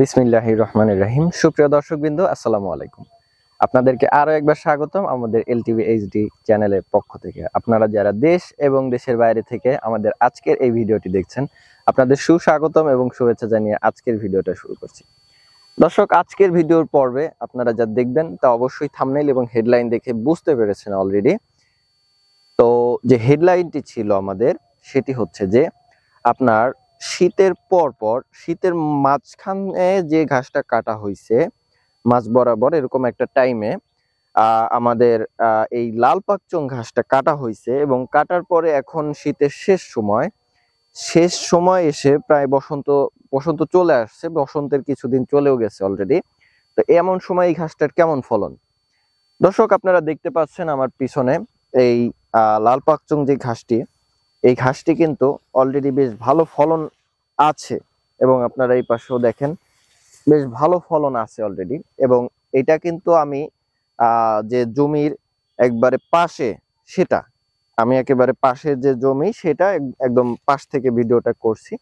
বিসমিল্লাহ রহমানের রাহিম সুপ্রিয় দর্শকবৃন্দ আসসালামু আলাইকুম আপনাদেরকে আরও একবার স্বাগতম আমাদের এলটিভি এইচডি চ্যানেলের পক্ষ থেকে আপনারা যারা দেশ এবং দেশের বাইরে থেকে আমাদের আজকের এই ভিডিওটি দেখছেন আপনাদের সুস্বাগতম এবং শুভেচ্ছা জানিয়ে আজকের ভিডিওটা শুরু করছি দর্শক আজকের ভিডিওর পর্বে আপনারা যা দেখবেন তা অবশ্যই থামনেল এবং হেডলাইন দেখে বুঝতে পেরেছেন অলরেডি তো যে হেডলাইনটি ছিল আমাদের সেটি হচ্ছে যে আপনার শীতের পর পর শীতের মাঝখানে যে ঘাসটা কাটা হয়েছে মাছ বরাবর এরকম একটা টাইমে আমাদের এই লাল পাকচং ঘাসটা কাটা হয়েছে এবং কাটার পরে এখন শীতের শেষ সময় শেষ সময় এসে প্রায় বসন্ত বসন্ত চলে আসছে বসন্তের কিছুদিন চলেও গেছে অলরেডি তো এমন সময় এই ঘাসটার কেমন ফলন দর্শক আপনারা দেখতে পাচ্ছেন আমার পিছনে এই লাল পাকচং যে ঘাসটি এই ঘাসটি কিন্তু অলরেডি বেশ ভালো ফলন আছে এবং আপনারা এই পাশেও দেখেন বেশ ভালো ফলন আছে অলরেডি এবং এটা কিন্তু আমি যে জমির একবারে পাশে সেটা আমি একেবারে পাশের যে জমি সেটা একদম পাশ থেকে ভিডিওটা করছি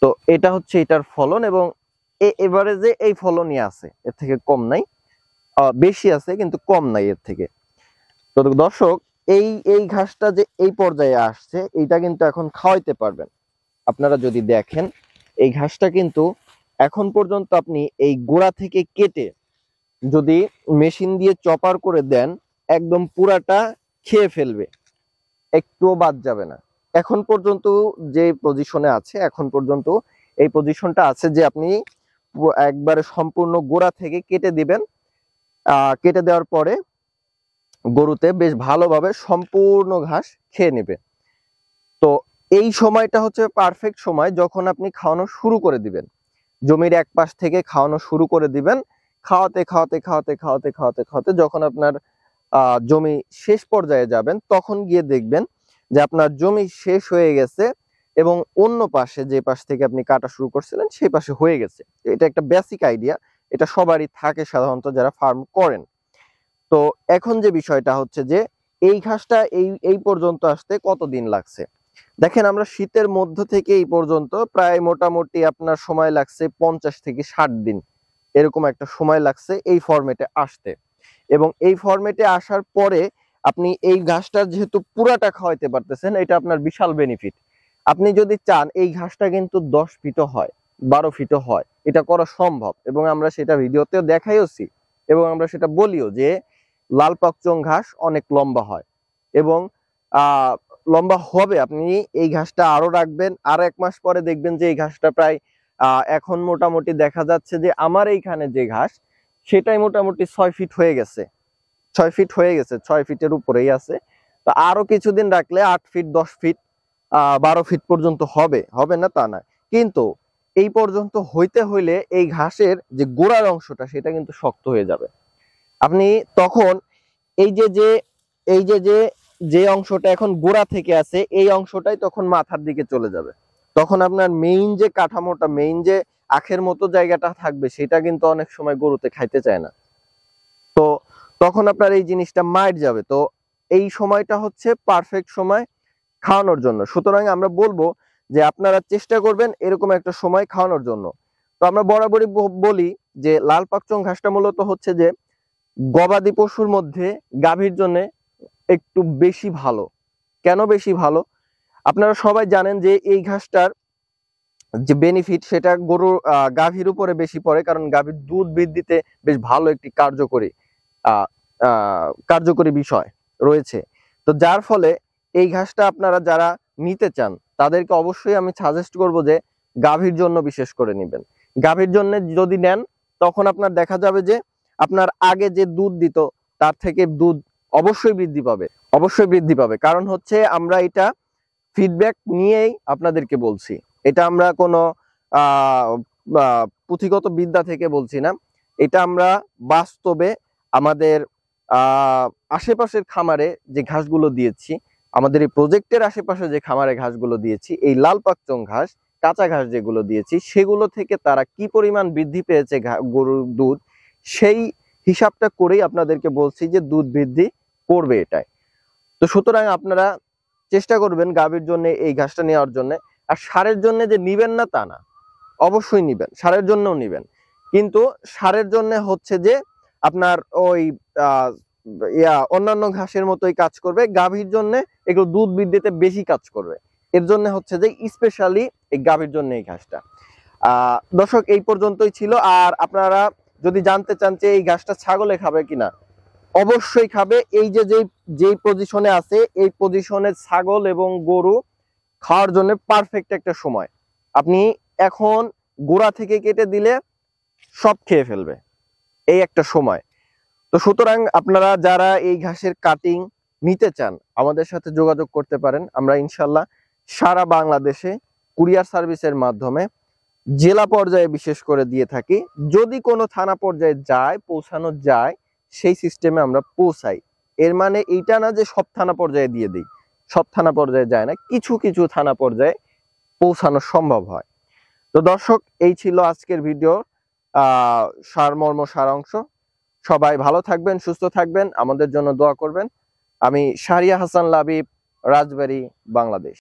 তো এটা হচ্ছে এটার ফলন এবং এবারে যে এই ফলনই আছে এর থেকে কম নাই বেশি আছে কিন্তু কম নাই এর থেকে তো দর্শক এই এই ঘাসটা যে এই পর্যায়ে আসছে এটা কিন্তু এখন খাওয়াইতে পারবেন আপনারা যদি দেখেন এই ঘাসটা কিন্তু এখন পর্যন্ত আপনি এই গোড়া থেকে কেটে যদি মেশিন দিয়ে চপার করে দেন একদম পুরাটা খেয়ে ফেলবে একটুও বাদ যাবে না এখন পর্যন্ত যে পজিশনে আছে এখন পর্যন্ত এই পজিশনটা আছে যে আপনি একবারে সম্পূর্ণ গোড়া থেকে কেটে দিবেন কেটে দেওয়ার পরে গরুতে বেশ ভালোভাবে সম্পূর্ণ ঘাস খেয়ে নেবে তো এই সময়টা হচ্ছে পারফেক্ট সময় যখন আপনি খাওয়ানো শুরু করে দিবেন জমির এক পাশ থেকে খাওয়ানো শুরু করে দিবেন খাওয়াতে খাওয়াতে খাওয়াতে খাওয়াতে খাওয়াতে খাওয়াতে যখন আপনার জমি শেষ পর্যায়ে যাবেন তখন গিয়ে দেখবেন যে আপনার জমি শেষ হয়ে গেছে এবং অন্য পাশে যে পাশ থেকে আপনি কাটা শুরু করছিলেন সেই পাশে হয়ে গেছে এটা একটা বেসিক আইডিয়া এটা সবারই থাকে সাধারণত যারা ফার্ম করেন তো এখন যে বিষয়টা হচ্ছে যে এই ঘাসটা এই এই পর্যন্ত আসতে কতদিন লাগছে দেখেন আমরা শীতের মধ্য থেকে এই পর্যন্ত প্রায় মোটামুটি আপনার সময় লাগছে পঞ্চাশ থেকে ষাট দিন এরকম একটা সময় লাগছে এই ফর্মেটে আসতে এবং এই ফর্মেটে আসার পরে আপনি এই ঘাসটার যেহেতু পুরাটা খাওয়াইতে পারতেছেন এটা আপনার বিশাল বেনিফিট আপনি যদি চান এই ঘাসটা কিন্তু দশ ফিটও হয় বারো ফিটও হয় এটা করা সম্ভব এবং আমরা সেটা ভিডিওতেও দেখাইওছি এবং আমরা সেটা বলিও যে লাল পাকচং ঘাস অনেক লম্বা হয় এবং লম্বা হবে আপনি এই ঘাসটা আরও রাখবেন আর এক মাস পরে দেখবেন যে এই ঘাসটা প্রায় এখন মোটামুটি দেখা যাচ্ছে যে আমার এইখানে যে ঘাস সেটাই মোটামুটি ছয় ফিট হয়ে গেছে ছয় ফিট হয়ে গেছে ছয় ফিটের উপরেই আছে তো আরও কিছুদিন রাখলে আট ফিট দশ ফিট বারো ফিট পর্যন্ত হবে হবে না তা না কিন্তু এই পর্যন্ত হইতে হইলে এই ঘাসের যে গোড়ার অংশটা সেটা কিন্তু শক্ত হয়ে যাবে আপনি তখন এই যে যে এই যে যে যে অংশটা এখন গোড়া থেকে আছে এই অংশটাই তখন মাথার দিকে চলে যাবে তখন আপনার মেইন যে কাঠামোটা মেইন যে আখের মতো জায়গাটা থাকবে সেটা কিন্তু অনেক সময় গরুতে খাইতে চায় না তো তখন আপনার এই জিনিসটা মাইট যাবে তো এই সময়টা হচ্ছে পারফেক্ট সময় খাওয়ানোর জন্য সুতরাং আমরা বলবো যে আপনারা চেষ্টা করবেন এরকম একটা সময় খাওয়ানোর জন্য তো আমরা বরাবরই বলি যে লাল পাকচং ঘাসটা মূলত হচ্ছে যে গবাদি পশুর মধ্যে গাভীর জন্যে একটু বেশি ভালো কেন বেশি ভালো আপনারা সবাই জানেন যে এই ঘাসটার যে বেনিফিট সেটা গরুর গাভীর উপরে বেশি পড়ে কারণ গাভীর দুধ বৃদ্ধিতে বেশ ভালো একটি কার্যকরী কার্যকরী বিষয় রয়েছে তো যার ফলে এই ঘাসটা আপনারা যারা নিতে চান তাদেরকে অবশ্যই আমি সাজেস্ট করব যে গাভীর জন্য বিশেষ করে নেবেন গাভীর জন্য যদি নেন তখন আপনার দেখা যাবে যে আপনার আগে যে দুধ দিত তার থেকে দুধ অবশ্যই বৃদ্ধি পাবে অবশ্যই বৃদ্ধি পাবে কারণ হচ্ছে আমরা এটা ফিডব্যাক নিয়েই আপনাদেরকে বলছি এটা আমরা কোনো পুঁথিগত বিদ্যা থেকে বলছি না এটা আমরা বাস্তবে আমাদের আশেপাশের খামারে যে ঘাসগুলো দিয়েছি আমাদের এই প্রজেক্টের আশেপাশে যে খামারে ঘাসগুলো দিয়েছি এই লাল পাকচং ঘাস কাঁচা ঘাস যেগুলো দিয়েছি সেগুলো থেকে তারা কি পরিমাণ বৃদ্ধি পেয়েছে গরুর দুধ সেই হিসাবটা করেই আপনাদেরকে বলছি যে দুধ বৃদ্ধি করবে এটায় তো সুতরাং আপনারা চেষ্টা করবেন গাভীর জন্য এই ঘাসটা নেওয়ার জন্য আর সারের জন্য যে নিবেন না তা না অবশ্যই নিবেন সারের জন্যও নিবেন কিন্তু সারের জন্য হচ্ছে যে আপনার ওই ইয়া অন্যান্য ঘাসের মতোই কাজ করবে গাভীর জন্য এগুলো দুধ বৃদ্ধিতে বেশি কাজ করবে এর জন্য হচ্ছে যে স্পেশালি এই গাভীর জন্য এই ঘাসটা দর্শক এই পর্যন্তই ছিল আর আপনারা যদি জানতে চান যে এই ঘাসটা ছাগলে খাবে কিনা অবশ্যই খাবে এই যে যে যেই পজিশনে আছে এই পজিশনে ছাগল এবং গরু খাওয়ার জন্য পারফেক্ট একটা সময় আপনি এখন গোড়া থেকে কেটে দিলে সব খেয়ে ফেলবে এই একটা সময় তো সুতরাং আপনারা যারা এই ঘাসের কাটিং নিতে চান আমাদের সাথে যোগাযোগ করতে পারেন আমরা ইনশাল্লাহ সারা বাংলাদেশে কুরিয়ার সার্ভিসের মাধ্যমে জেলা পর্যায়ে বিশেষ করে দিয়ে থাকি যদি কোনো থানা পর্যায়ে যায় পৌঁছানো যায় সেই সিস্টেমে আমরা পৌঁছাই এর মানে এইটা না যে সব থানা পর্যায়ে দিয়ে দিই সব থানা পর্যায়ে যায় না কিছু কিছু থানা পর্যায়ে পৌঁছানো সম্ভব হয় তো দর্শক এই ছিল আজকের ভিডিওর সারমর্ম সারাংশ সবাই ভালো থাকবেন সুস্থ থাকবেন আমাদের জন্য দোয়া করবেন আমি শারিয়া হাসান লাবিব রাজবাড়ি বাংলাদেশ